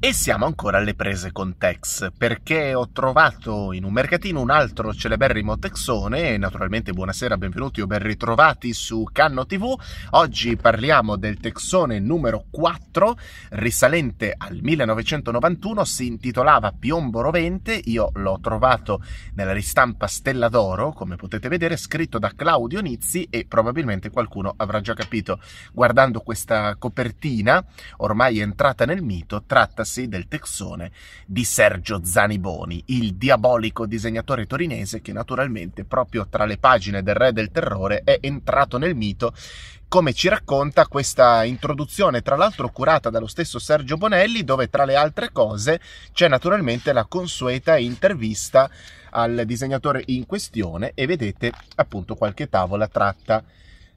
E siamo ancora alle prese con Tex, perché ho trovato in un mercatino un altro celeberrimo texone, e naturalmente buonasera, benvenuti o ben ritrovati su Canno TV. Oggi parliamo del texone numero 4, risalente al 1991, si intitolava Piombo Rovente, io l'ho trovato nella ristampa Stella d'Oro, come potete vedere, scritto da Claudio Nizzi e probabilmente qualcuno avrà già capito guardando questa copertina, ormai entrata nel mito, tratta occuparsi del texone di Sergio Zaniboni, il diabolico disegnatore torinese che naturalmente proprio tra le pagine del Re del Terrore è entrato nel mito come ci racconta questa introduzione, tra l'altro curata dallo stesso Sergio Bonelli, dove tra le altre cose c'è naturalmente la consueta intervista al disegnatore in questione e vedete appunto qualche tavola tratta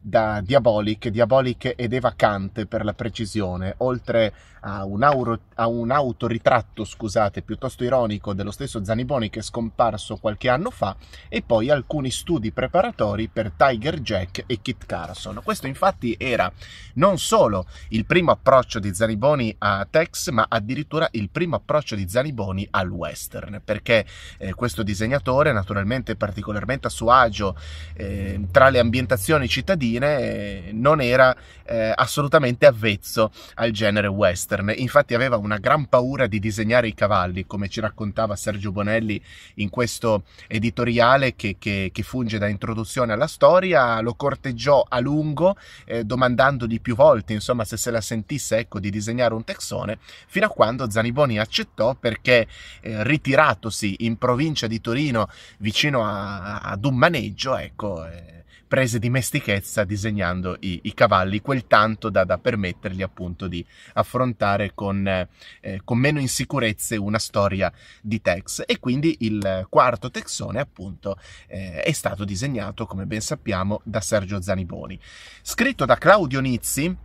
da Diabolic, Diabolic ed Eva Kant per la precisione, oltre a un, auro, a un autoritratto, scusate, piuttosto ironico dello stesso Zaniboni che è scomparso qualche anno fa, e poi alcuni studi preparatori per Tiger Jack e Kit Carson. Questo infatti era non solo il primo approccio di Zaniboni a Tex, ma addirittura il primo approccio di Zaniboni al western, perché eh, questo disegnatore, naturalmente particolarmente a suo agio eh, tra le ambientazioni cittadine, fine non era eh, assolutamente avvezzo al genere western. Infatti aveva una gran paura di disegnare i cavalli, come ci raccontava Sergio Bonelli in questo editoriale che, che, che funge da introduzione alla storia. Lo corteggiò a lungo eh, domandandogli più volte, insomma, se se la sentisse ecco, di disegnare un texone, fino a quando Zaniboni accettò perché eh, ritiratosi in provincia di Torino vicino a, ad un maneggio, ecco, eh, prese dimestichezza disegnando i, i cavalli, quel tanto da, da, permettergli appunto di affrontare con, eh, con, meno insicurezze una storia di Tex. E quindi il quarto Texone appunto eh, è stato disegnato, come ben sappiamo, da Sergio Zaniboni. Scritto da Claudio Nizzi,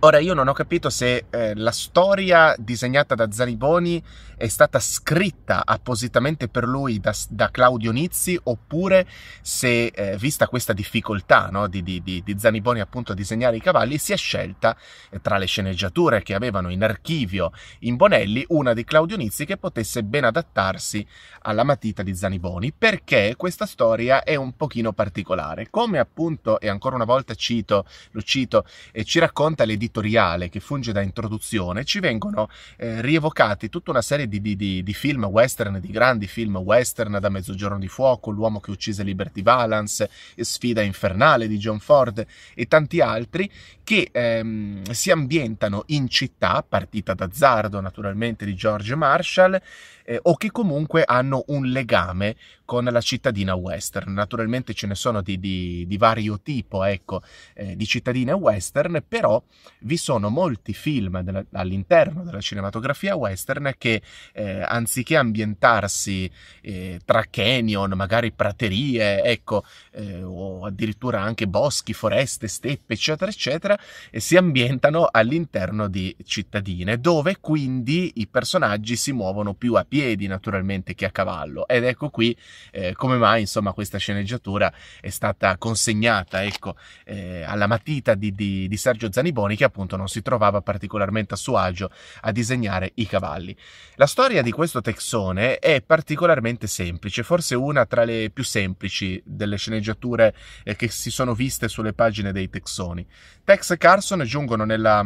Ora io non ho capito se eh, la storia disegnata da Zaniboni è stata scritta appositamente per lui da, da Claudio Nizzi oppure se, eh, vista questa difficoltà no, di, di, di, Zaniboni appunto a disegnare i cavalli, si è scelta eh, tra le sceneggiature che avevano in archivio in Bonelli una di Claudio Nizzi che potesse ben adattarsi alla matita di Zaniboni perché questa storia è un pochino particolare. Come appunto, e ancora una volta cito, lo cito, e ci racconta l'editoriale che funge da introduzione, ci vengono eh, rievocati tutta una serie di di, di, di, di, film western, di grandi film western da Mezzogiorno di Fuoco, L'uomo che uccise Liberty Valance, Sfida infernale di John Ford e tanti altri che ehm, si ambientano in città, partita d'azzardo naturalmente di George Marshall, eh, o che comunque hanno un legame con la cittadina western. Naturalmente ce ne sono di, di, di vario tipo, ecco, eh, di cittadine western, però vi sono molti film della, all'interno della cinematografia western che, eh, anziché ambientarsi eh, tra canyon, magari praterie, ecco, eh, o addirittura anche boschi, foreste, steppe, eccetera, eccetera, e si ambientano all'interno di cittadine, dove quindi i personaggi si muovono più a piedi naturalmente che a cavallo. Ed ecco qui eh, come mai insomma questa sceneggiatura è stata consegnata ecco, eh, alla matita di, di, di Sergio Zaniboni che appunto non si trovava particolarmente a suo agio a disegnare i cavalli. La storia di questo texone è particolarmente semplice, forse una tra le più semplici delle sceneggiature eh, che si sono viste sulle pagine dei texoni. Tex Carson giungono nella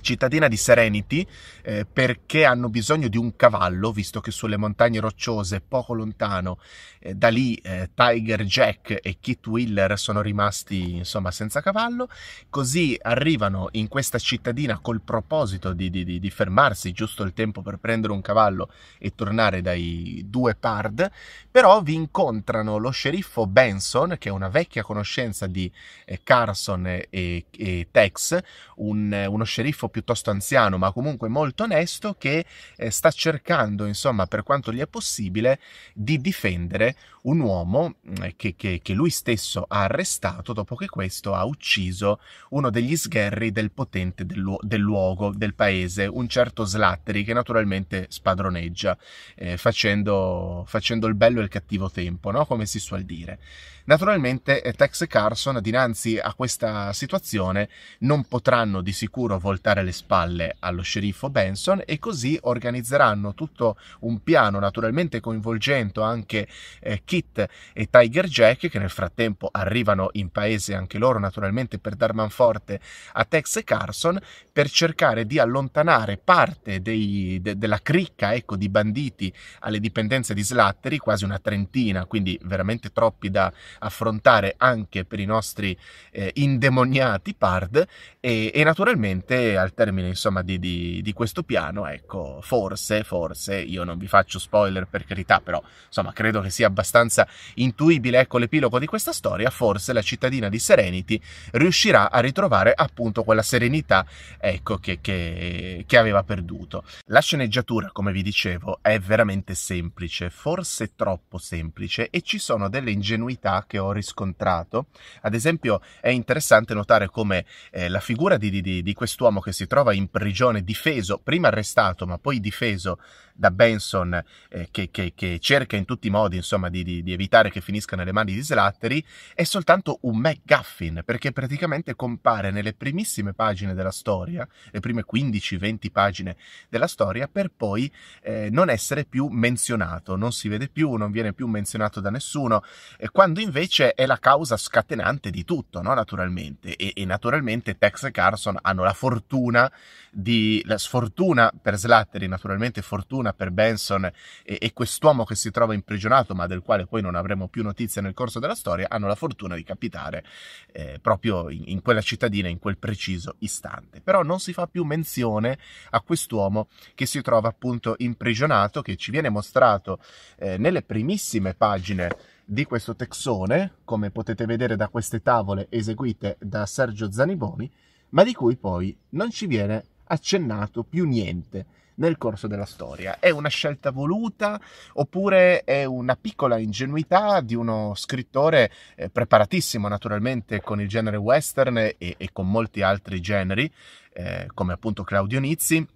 cittadina di Serenity eh, perché hanno bisogno di un cavallo, visto che sulle montagne rocciose, poco lontano eh, da lì, eh, Tiger Jack e Kit Wheeler sono rimasti insomma senza cavallo. Così arrivano in questa cittadina col proposito di, di, di fermarsi giusto il tempo per prendere un cavallo e tornare dai due pard. Però vi incontrano lo sceriffo Benson, che è una vecchia conoscenza di eh, Carson e, e Tex, un, uno sceriffo sceriffo piuttosto anziano, ma comunque molto onesto, che eh, sta cercando, insomma, per quanto gli è possibile, di difendere un uomo mm, che, che, che lui stesso ha arrestato dopo che questo ha ucciso uno degli sgherri del potente del, lu- del luogo, del paese, un certo Slattery, che naturalmente spadroneggia, eh, facendo, facendo, il bello e il cattivo tempo, no? come si suol dire. Naturalmente eh, Tex e Carson, dinanzi a questa situazione, non potranno di sicuro voltare voltare le spalle allo sceriffo Benson e così organizzeranno tutto un piano, naturalmente coinvolgendo anche eh, Kit e Tiger Jack, che nel frattempo arrivano in paese anche loro, naturalmente per dar manforte a Tex e Carson, per cercare di allontanare parte dei, de, della cricca ecco, di banditi alle dipendenze di Slattery, quasi una trentina, quindi veramente troppi da affrontare anche per i nostri eh, indemoniati pard e, e naturalmente al termine insomma, di, di, di, questo piano, ecco, forse, forse, io non vi faccio spoiler per carità, però insomma credo che sia abbastanza intuibile ecco, l'epilogo di questa storia, forse la cittadina di Serenity riuscirà a ritrovare appunto quella serenità ecco, che, che, che aveva perduto. La sceneggiatura, come vi dicevo, è veramente semplice, forse troppo semplice e ci sono delle ingenuità che ho riscontrato. Ad esempio è interessante notare come eh, la figura di, di, di quest'uomo che si trova in prigione difeso, prima arrestato ma poi difeso da Benson eh, che, che, che, cerca in tutti i modi insomma, di, di, di, evitare che finisca nelle mani di Slattery è soltanto un MacGuffin perché praticamente compare nelle primissime pagine della storia, le prime 15-20 pagine della storia per poi eh, non essere più menzionato, non si vede più, non viene più menzionato da nessuno, eh, quando invece è la causa scatenante di tutto, no? naturalmente. E, e naturalmente Tex e Carson hanno la fortuna di, la sfortuna per Slattery, naturalmente fortuna pena per Benson e, e quest'uomo che si trova imprigionato, ma del quale poi non avremo più notizie nel corso della storia, hanno la fortuna di capitare eh, proprio in, in quella cittadina, in quel preciso istante. Però non si fa più menzione a quest'uomo che si trova appunto imprigionato, che ci viene mostrato eh, nelle primissime pagine di questo texone, come potete vedere da queste tavole eseguite da Sergio Zaniboni, ma di cui poi non ci viene accennato più niente nel corso della storia. È una scelta voluta oppure è una piccola ingenuità di uno scrittore eh, preparatissimo naturalmente con il genere western e, e con molti altri generi, eh, come appunto Claudio Nizzi,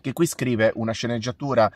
che qui scrive una sceneggiatura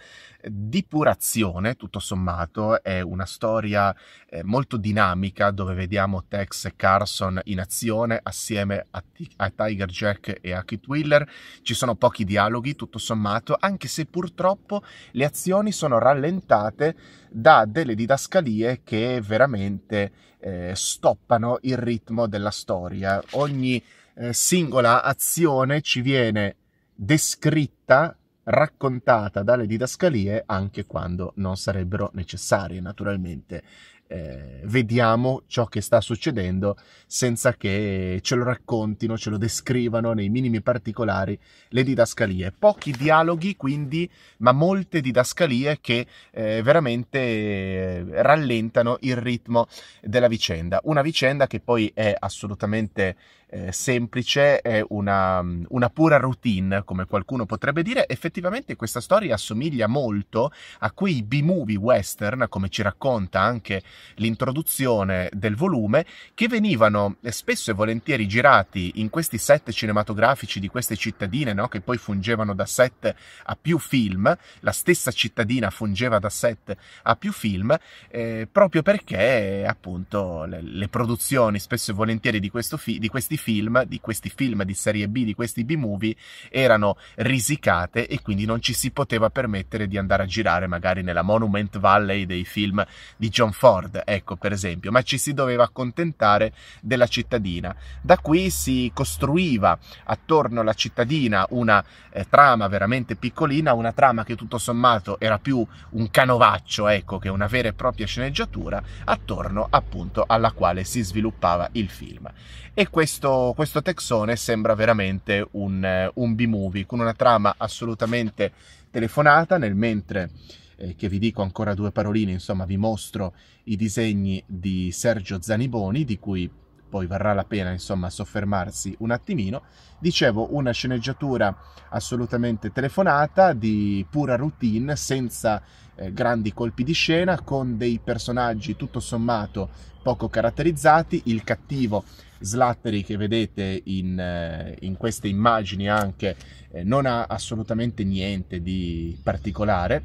di pura azione, tutto sommato, è una storia eh, molto dinamica dove vediamo Tex e Carson in azione assieme a, T- a Tiger Jack e a Kit Wheeler, ci sono pochi dialoghi, tutto sommato, anche se purtroppo le azioni sono rallentate da delle didascalie che veramente eh, stoppano il ritmo della storia. Ogni eh, singola azione ci viene descritta, raccontata dalle didascalie anche quando non sarebbero necessarie, naturalmente. Eh, vediamo ciò che sta succedendo senza che ce lo raccontino, ce lo descrivano nei minimi particolari le didascalie. Pochi dialoghi quindi, ma molte didascalie che eh, veramente eh, rallentano il ritmo della vicenda. Una vicenda che poi è assolutamente eh, semplice, è una, mm, una, pura routine, come qualcuno potrebbe dire, effettivamente questa storia assomiglia molto a quei B-movie western, come ci racconta anche l'introduzione del volume, che venivano eh, spesso e volentieri girati in questi set cinematografici di queste cittadine, no? che poi fungevano da set a più film, la stessa cittadina fungeva da set a più film, eh, proprio perché appunto le, le, produzioni spesso e volentieri di, fi- di questi film, di questi film di serie B, di questi B-movie, erano risicate e quindi non ci si poteva permettere di andare a girare magari nella Monument Valley dei film di John Ford, ecco per esempio, ma ci si doveva accontentare della cittadina. Da qui si costruiva attorno alla cittadina una eh, trama veramente piccolina, una trama che tutto sommato era più un canovaccio, ecco, che una vera e propria sceneggiatura attorno appunto alla quale si sviluppava il film e questo, questo Texone sembra veramente un, eh, un B-movie con una trama assolutamente telefonata nel mentre eh, che vi dico ancora due paroline, insomma vi mostro i disegni di Sergio Zaniboni di cui poi varrà la pena insomma soffermarsi un attimino. Dicevo una sceneggiatura assolutamente telefonata, di pura routine, senza eh, grandi colpi di scena, con dei personaggi tutto sommato poco caratterizzati, il cattivo Slattery che vedete in, eh, in queste immagini anche eh, non ha assolutamente niente di particolare,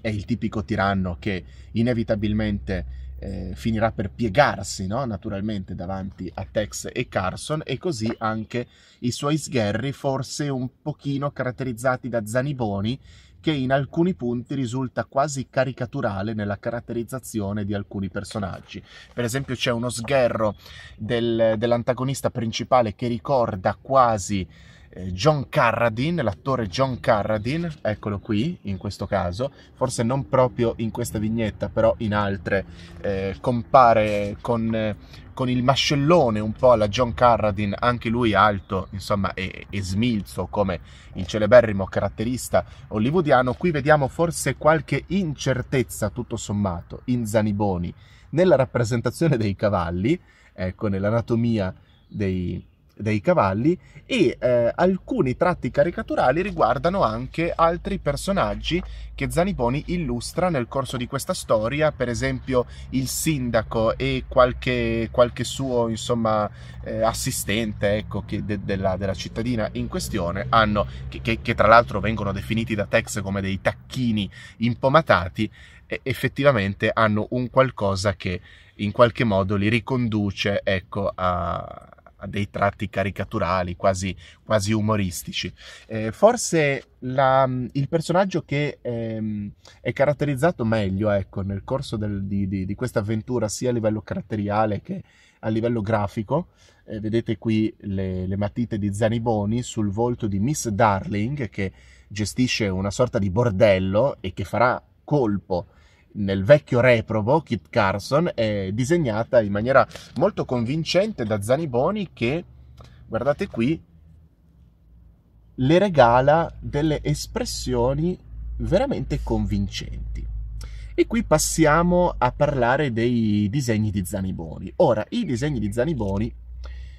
è il tipico tiranno che inevitabilmente eh, finirà per piegarsi no? naturalmente davanti a Tex e Carson e così anche i suoi sgherri forse un pochino caratterizzati da zaniboni che in alcuni punti risulta quasi caricaturale nella caratterizzazione di alcuni personaggi. Per esempio c'è uno sgherro del, dell'antagonista principale che ricorda quasi eh, John Carradine, l'attore John Carradine, eccolo qui in questo caso, forse non proprio in questa vignetta, però in altre, eh, compare con, eh, con, il mascellone un po' alla John Carradine, anche lui alto, insomma, e, e smilzo come il celeberrimo caratterista hollywoodiano. Qui vediamo forse qualche incertezza, tutto sommato, in Zaniboni nella rappresentazione dei cavalli, ecco, nell'anatomia dei cavalli dei cavalli e eh, alcuni tratti caricaturali riguardano anche altri personaggi che Zaniponi illustra nel corso di questa storia, per esempio il sindaco e qualche, qualche suo insomma, eh, assistente ecco, che, de, della, della, cittadina in questione, hanno, che, che, che tra l'altro vengono definiti da Tex come dei tacchini impomatati, effettivamente hanno un qualcosa che in qualche modo li riconduce ecco, a, ha dei tratti caricaturali, quasi, quasi umoristici. Eh, forse la, mm, il personaggio che ehm, è caratterizzato meglio ecco, nel corso del, di, di, di questa avventura, sia a livello caratteriale che a livello grafico, eh, vedete qui le, le, matite di Zaniboni sul volto di Miss Darling che gestisce una sorta di bordello e che farà colpo nel vecchio reprobo Kit Carson è disegnata in maniera molto convincente da Zaniboni che, guardate qui, le regala delle espressioni veramente convincenti. E qui passiamo a parlare dei disegni di Zaniboni. Ora, i disegni di Zaniboni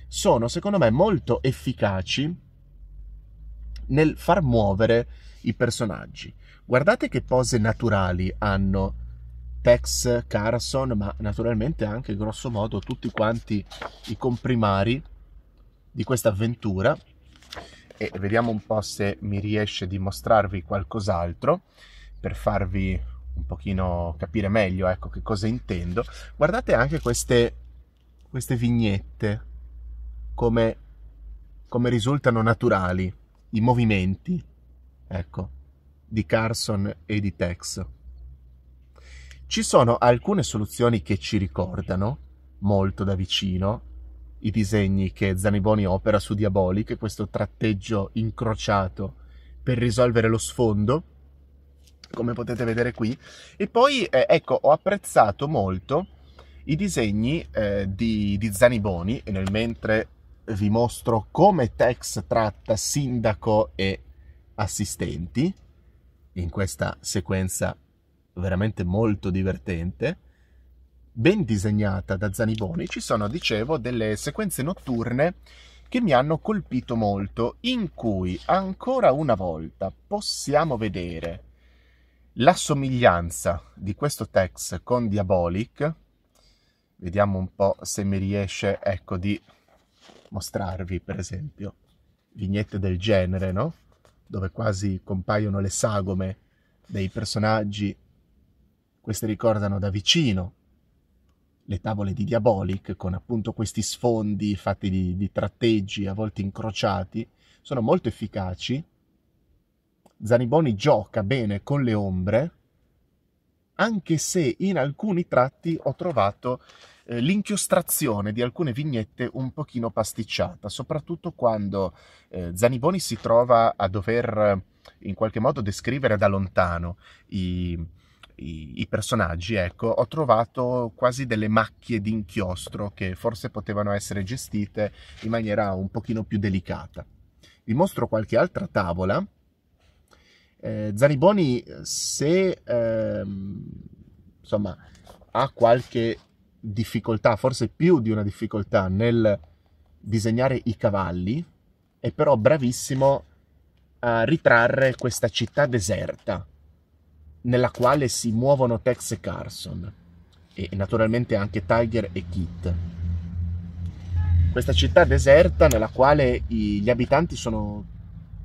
sono secondo me molto efficaci nel far muovere i personaggi. Guardate che pose naturali hanno Tex Carson, ma naturalmente anche grosso modo tutti quanti i comprimari di questa avventura. E vediamo un po' se mi riesce di mostrarvi qualcos'altro per farvi un pochino capire meglio ecco che cosa intendo. Guardate anche queste, queste vignette, come, come risultano naturali, i movimenti, ecco, di Carson e di Tex. Ci sono alcune soluzioni che ci ricordano molto da vicino i disegni che Zaniboni opera su Diabolic, questo tratteggio incrociato per risolvere lo sfondo, come potete vedere qui. E poi, eh, ecco, ho apprezzato molto i disegni eh, di, di Zaniboni, e nel mentre vi mostro come Tex tratta sindaco e assistenti, in questa sequenza veramente molto divertente, ben disegnata da Zaniboni, ci sono, dicevo, delle sequenze notturne che mi hanno colpito molto, in cui ancora una volta possiamo vedere la somiglianza di questo Tex con Diabolic. Vediamo un po' se mi riesce, ecco, di mostrarvi, per esempio, vignette del genere, no? Dove quasi compaiono le sagome dei personaggi queste ricordano da vicino le tavole di Diabolic con appunto questi sfondi fatti di, di tratteggi a volte incrociati. Sono molto efficaci. Zaniboni gioca bene con le ombre, anche se in alcuni tratti ho trovato eh, l'inchiostrazione di alcune vignette un pochino pasticciata, soprattutto quando eh, Zaniboni si trova a dover in qualche modo descrivere da lontano i, i, i personaggi, ecco, ho trovato quasi delle macchie di inchiostro che forse potevano essere gestite in maniera un pochino più delicata. Vi mostro qualche altra tavola. Eh, Zaniboni, se ehm, insomma, ha qualche difficoltà, forse più di una difficoltà nel disegnare i cavalli, è però bravissimo a ritrarre questa città deserta nella quale si muovono Tex e Carson e naturalmente anche Tiger e Kit. Questa città deserta nella quale gli abitanti sono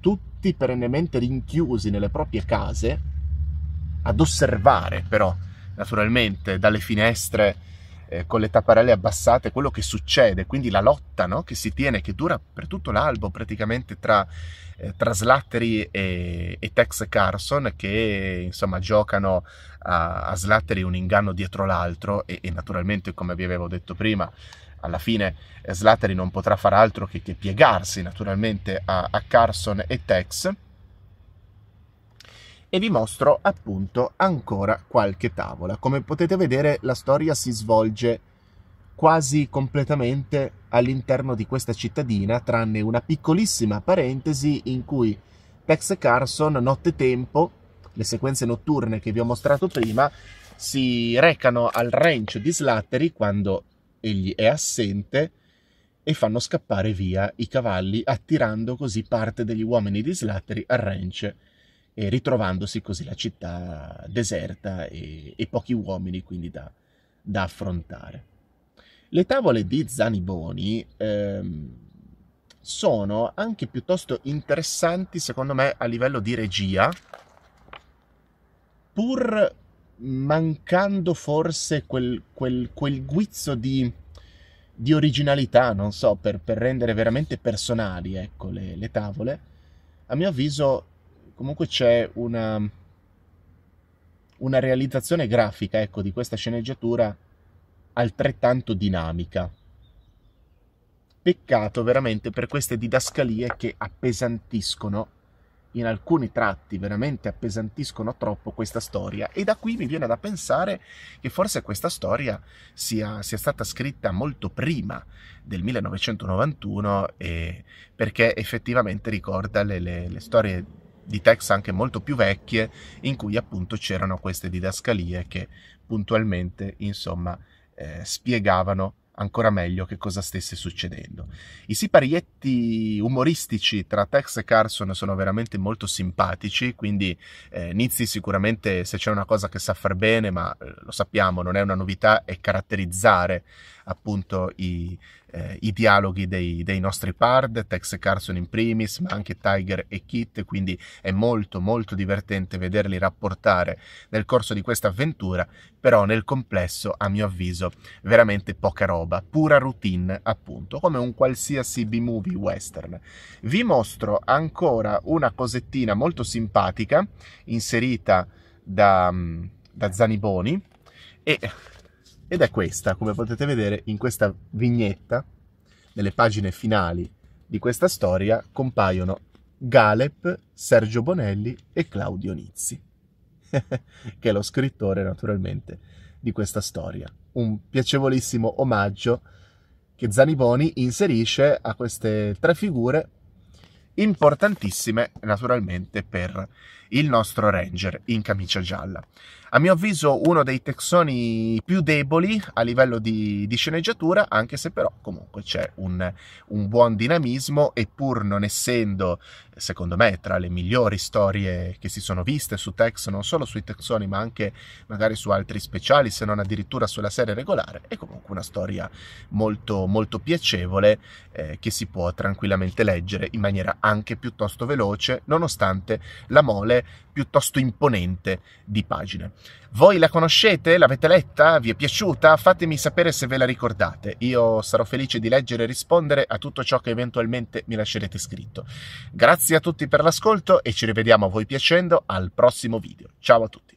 tutti perennemente rinchiusi nelle proprie case ad osservare però naturalmente dalle finestre eh, con le tapparelle abbassate, quello che succede, quindi la lotta no? che si tiene, che dura per tutto l'albo praticamente tra, eh, tra Slattery e, e, Tex Carson che insomma giocano a, a Slattery un inganno dietro l'altro e, e naturalmente come vi avevo detto prima alla fine eh, Slattery non potrà far altro che, che piegarsi naturalmente a, a Carson e Tex e vi mostro appunto ancora qualche tavola. Come potete vedere la storia si svolge quasi completamente all'interno di questa cittadina, tranne una piccolissima parentesi in cui Tex Carson nottetempo, le sequenze notturne che vi ho mostrato prima, si recano al ranch di Slattery quando egli è assente e fanno scappare via i cavalli attirando così parte degli uomini di Slattery al ranch e ritrovandosi così la città deserta e, e pochi uomini quindi da, da, affrontare. Le tavole di Zaniboni ehm, sono anche piuttosto interessanti secondo me a livello di regia, pur mancando forse quel, quel, quel guizzo di, di, originalità, non so, per, per rendere veramente personali ecco, le, le tavole, a mio avviso comunque c'è una, una realizzazione grafica ecco, di questa sceneggiatura altrettanto dinamica. Peccato veramente per queste didascalie che appesantiscono, in alcuni tratti veramente appesantiscono troppo questa storia e da qui mi viene da pensare che forse questa storia sia, sia stata scritta molto prima del 1991 eh, perché effettivamente ricorda le, le, le storie di text anche molto più vecchie in cui appunto c'erano queste didascalie che puntualmente insomma eh, spiegavano ancora meglio che cosa stesse succedendo. I siparietti umoristici tra Tex e Carson sono veramente molto simpatici, quindi eh, Nizzi sicuramente se c'è una cosa che sa far bene, ma eh, lo sappiamo, non è una novità, è caratterizzare appunto i eh, i dialoghi dei, dei, nostri pard, Tex Carson in primis, ma anche Tiger e Kit, quindi è molto molto divertente vederli rapportare nel corso di questa avventura, però nel complesso, a mio avviso, veramente poca roba, pura routine appunto, come un qualsiasi B-movie western. Vi mostro ancora una cosettina molto simpatica inserita da, mm, da Zaniboni e ed è questa, come potete vedere in questa vignetta, nelle pagine finali di questa storia compaiono Galep, Sergio Bonelli e Claudio Nizzi, che è lo scrittore naturalmente di questa storia. Un piacevolissimo omaggio che Zaniboni inserisce a queste tre figure importantissime naturalmente per il nostro Ranger in camicia gialla. A mio avviso uno dei texoni più deboli a livello di, di sceneggiatura, anche se però comunque c'è un, un, buon dinamismo e pur non essendo, secondo me, tra le migliori storie che si sono viste su Tex, non solo sui texoni ma anche magari su altri speciali, se non addirittura sulla serie regolare, è comunque una storia molto, molto piacevole eh, che si può tranquillamente leggere in maniera anche piuttosto veloce, nonostante la mole piuttosto imponente di pagine. Voi la conoscete? L'avete letta? Vi è piaciuta? Fatemi sapere se ve la ricordate. Io sarò felice di leggere e rispondere a tutto ciò che eventualmente mi lascerete scritto. Grazie a tutti per l'ascolto e ci rivediamo a voi piacendo al prossimo video. Ciao a tutti!